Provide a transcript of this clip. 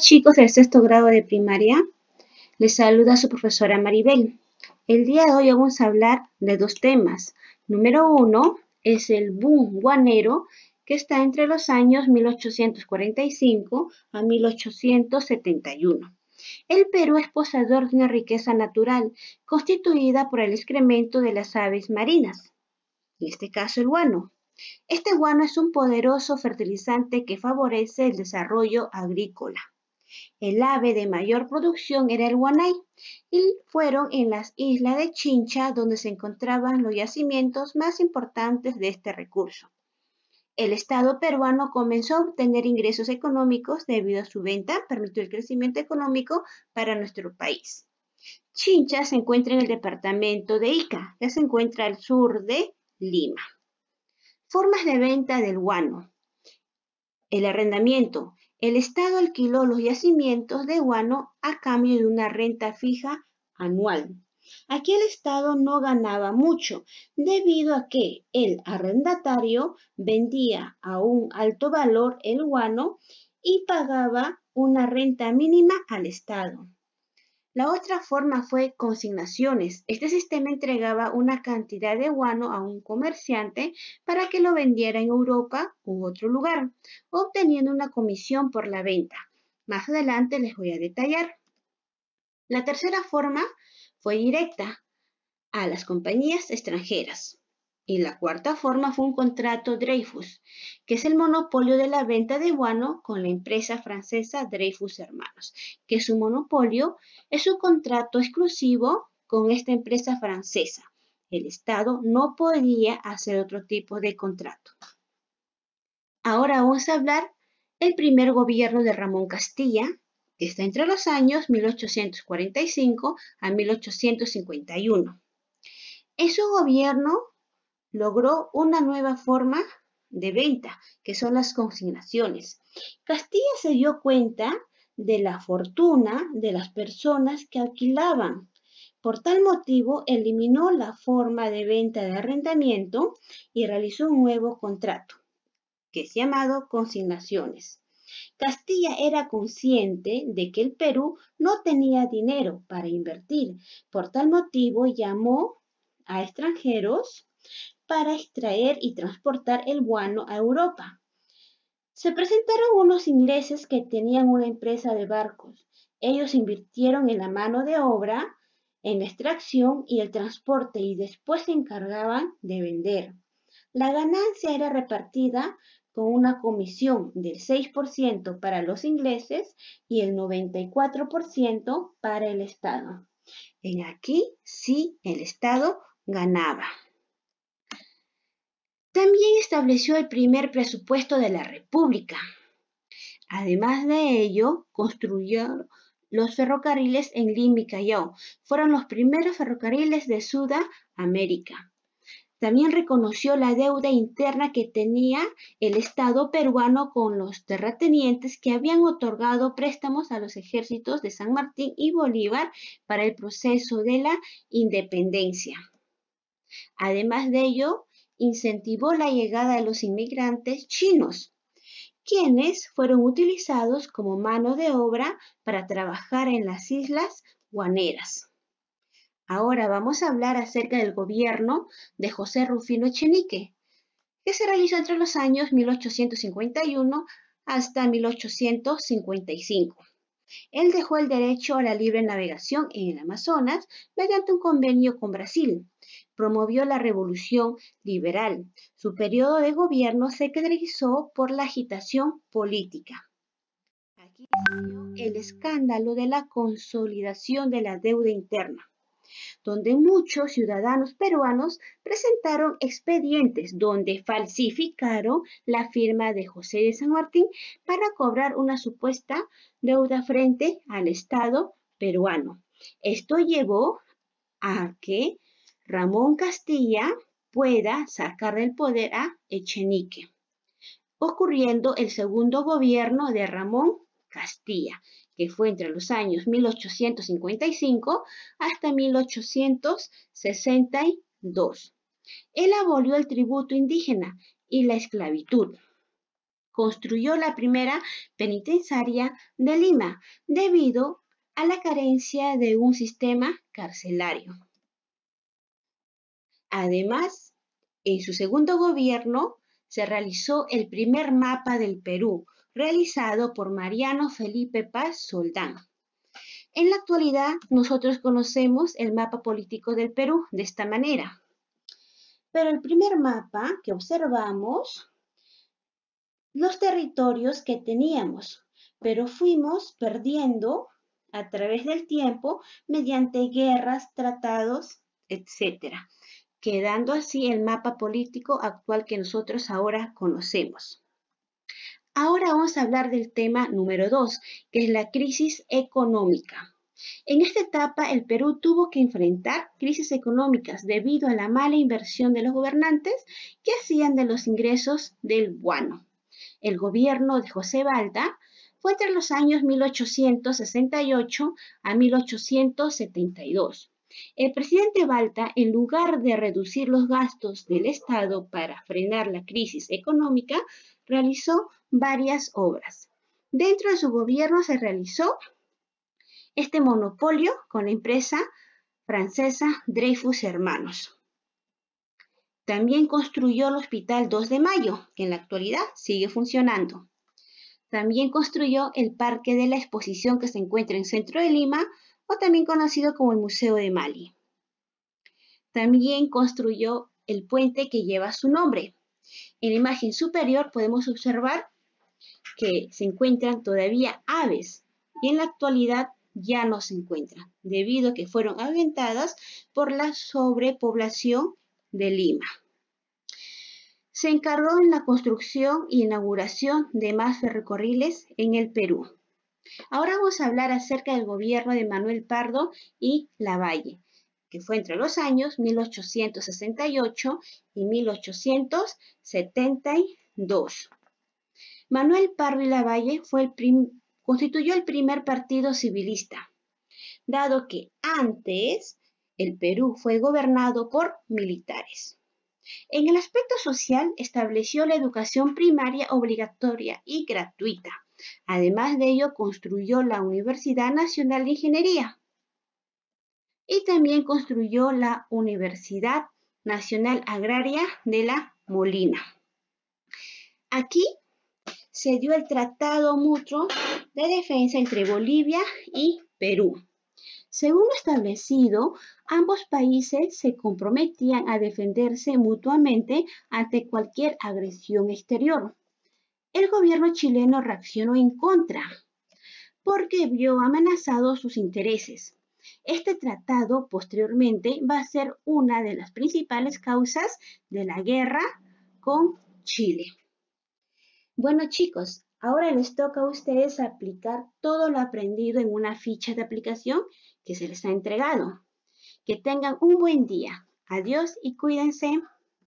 chicos del sexto grado de primaria, les saluda su profesora Maribel. El día de hoy vamos a hablar de dos temas. Número uno es el boom guanero que está entre los años 1845 a 1871. El Perú es poseedor de una riqueza natural constituida por el excremento de las aves marinas, en este caso el guano. Este guano es un poderoso fertilizante que favorece el desarrollo agrícola. El ave de mayor producción era el guanay y fueron en las islas de Chincha donde se encontraban los yacimientos más importantes de este recurso. El Estado peruano comenzó a obtener ingresos económicos debido a su venta, permitió el crecimiento económico para nuestro país. Chincha se encuentra en el departamento de Ica, que se encuentra al sur de Lima. Formas de venta del guano. El arrendamiento. El Estado alquiló los yacimientos de guano a cambio de una renta fija anual. Aquí el Estado no ganaba mucho, debido a que el arrendatario vendía a un alto valor el guano y pagaba una renta mínima al Estado. La otra forma fue consignaciones. Este sistema entregaba una cantidad de guano a un comerciante para que lo vendiera en Europa u otro lugar, obteniendo una comisión por la venta. Más adelante les voy a detallar. La tercera forma fue directa a las compañías extranjeras. Y la cuarta forma fue un contrato Dreyfus, que es el monopolio de la venta de guano con la empresa francesa Dreyfus Hermanos, que su monopolio es un contrato exclusivo con esta empresa francesa. El Estado no podía hacer otro tipo de contrato. Ahora vamos a hablar el primer gobierno de Ramón Castilla, que está entre los años 1845 a 1851. Es gobierno logró una nueva forma de venta, que son las consignaciones. Castilla se dio cuenta de la fortuna de las personas que alquilaban. Por tal motivo, eliminó la forma de venta de arrendamiento y realizó un nuevo contrato, que es llamado consignaciones. Castilla era consciente de que el Perú no tenía dinero para invertir. Por tal motivo, llamó a extranjeros para extraer y transportar el guano a Europa. Se presentaron unos ingleses que tenían una empresa de barcos. Ellos invirtieron en la mano de obra, en la extracción y el transporte y después se encargaban de vender. La ganancia era repartida con una comisión del 6% para los ingleses y el 94% para el Estado. En aquí sí el Estado ganaba estableció el primer presupuesto de la República. Además de ello, construyó los ferrocarriles en Lima y Callao. Fueron los primeros ferrocarriles de Sudamérica. También reconoció la deuda interna que tenía el Estado peruano con los terratenientes que habían otorgado préstamos a los ejércitos de San Martín y Bolívar para el proceso de la independencia. Además de ello, incentivó la llegada de los inmigrantes chinos, quienes fueron utilizados como mano de obra para trabajar en las islas guaneras. Ahora vamos a hablar acerca del gobierno de José Rufino Echenique, que se realizó entre los años 1851 hasta 1855. Él dejó el derecho a la libre navegación en el Amazonas mediante un convenio con Brasil, promovió la revolución liberal. Su periodo de gobierno se caracterizó por la agitación política. Aquí el escándalo de la consolidación de la deuda interna, donde muchos ciudadanos peruanos presentaron expedientes donde falsificaron la firma de José de San Martín para cobrar una supuesta deuda frente al Estado peruano. Esto llevó a que Ramón Castilla pueda sacar del poder a Echenique, ocurriendo el segundo gobierno de Ramón Castilla, que fue entre los años 1855 hasta 1862. Él abolió el tributo indígena y la esclavitud. Construyó la primera penitenciaria de Lima debido a la carencia de un sistema carcelario. Además, en su segundo gobierno se realizó el primer mapa del Perú, realizado por Mariano Felipe Paz Soldán. En la actualidad, nosotros conocemos el mapa político del Perú de esta manera. Pero el primer mapa que observamos, los territorios que teníamos, pero fuimos perdiendo a través del tiempo mediante guerras, tratados, etcétera quedando así el mapa político actual que nosotros ahora conocemos. Ahora vamos a hablar del tema número dos, que es la crisis económica. En esta etapa, el Perú tuvo que enfrentar crisis económicas debido a la mala inversión de los gobernantes que hacían de los ingresos del guano. El gobierno de José Balda fue entre los años 1868 a 1872 el presidente Balta, en lugar de reducir los gastos del Estado para frenar la crisis económica, realizó varias obras. Dentro de su gobierno se realizó este monopolio con la empresa francesa Dreyfus Hermanos. También construyó el Hospital 2 de Mayo, que en la actualidad sigue funcionando. También construyó el Parque de la Exposición que se encuentra en centro de Lima o también conocido como el Museo de Mali. También construyó el puente que lleva su nombre. En la imagen superior podemos observar que se encuentran todavía aves y en la actualidad ya no se encuentran debido a que fueron aventadas por la sobrepoblación de Lima. Se encargó en la construcción y inauguración de más ferrocarriles en el Perú. Ahora vamos a hablar acerca del gobierno de Manuel Pardo y Lavalle, que fue entre los años 1868 y 1872. Manuel Pardo y Lavalle fue constituyó el primer partido civilista, dado que antes el Perú fue gobernado por militares. En el aspecto social estableció la educación primaria obligatoria y gratuita Además de ello, construyó la Universidad Nacional de Ingeniería y también construyó la Universidad Nacional Agraria de la Molina. Aquí se dio el Tratado Mutuo de Defensa entre Bolivia y Perú. Según lo establecido, ambos países se comprometían a defenderse mutuamente ante cualquier agresión exterior el gobierno chileno reaccionó en contra porque vio amenazados sus intereses. Este tratado posteriormente va a ser una de las principales causas de la guerra con Chile. Bueno chicos, ahora les toca a ustedes aplicar todo lo aprendido en una ficha de aplicación que se les ha entregado. Que tengan un buen día. Adiós y cuídense.